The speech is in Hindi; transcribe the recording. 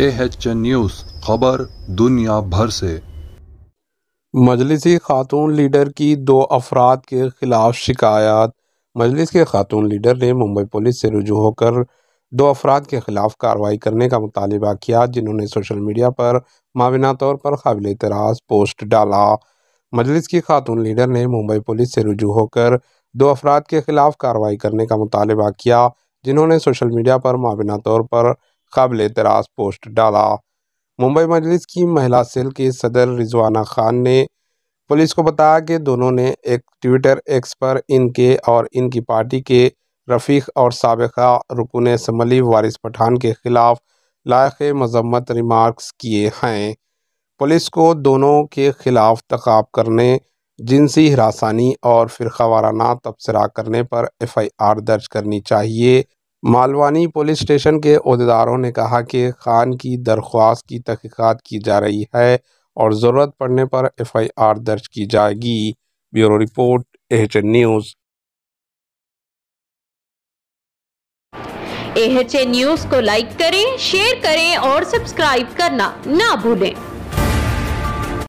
ए एच न्यूज़ खबर दुनिया भर से मजलिसी खातून लीडर की दो अफराद के खिलाफ शिकायत मजलिस के खातून लीडर ने मुंबई पुलिस से रुजू होकर दो अफराद के खिलाफ कार्रवाई करने का मुतालबा किया जिन्होंने सोशल मीडिया पर माविना तौर पर काबिल तराज पोस्ट डाला मजलिस की खातून लीडर ने मुंबई पुलिस से रुजू होकर दो अफराद के खिलाफ कार्रवाई करने का मुतालबा किया जिन्होंने सोशल मीडिया पर माबिना तौर पर काबिल तराज पोस्ट डाला मुंबई मजलिस की महिला सेल के सदर रिजवाना खान ने पुलिस को बताया कि दोनों ने एक ट्विटर एक्स पर इनके और इनकी पार्टी के रफ़ीक और सबका रुकन समली वारिस पठान के ख़िलाफ़ लायक मजम्मत रिमार्क्स किए हैं पुलिस को दोनों के ख़िलाफ़ तकाब करने जिनसी हरासानी और फिर वाराना तबसरा करने पर एफ आई आर दर्ज करनी चाहिए मालवानी पुलिस स्टेशन के अहदेदारों ने कहा कि खान की दरख्वास्त की तहकीकत की जा रही है और ज़रूरत पड़ने पर एफ आई आर दर्ज की जाएगी bureau report H news H news को लाइक करें शेयर करें और सब्सक्राइब करना ना भूलें